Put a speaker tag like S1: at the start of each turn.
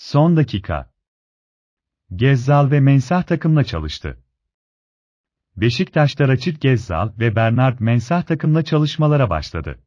S1: Son dakika. Gezzal ve Mensah takımla çalıştı.
S2: Beşiktaş'ta Raçit Gezzal ve Bernard Mensah takımla çalışmalara başladı.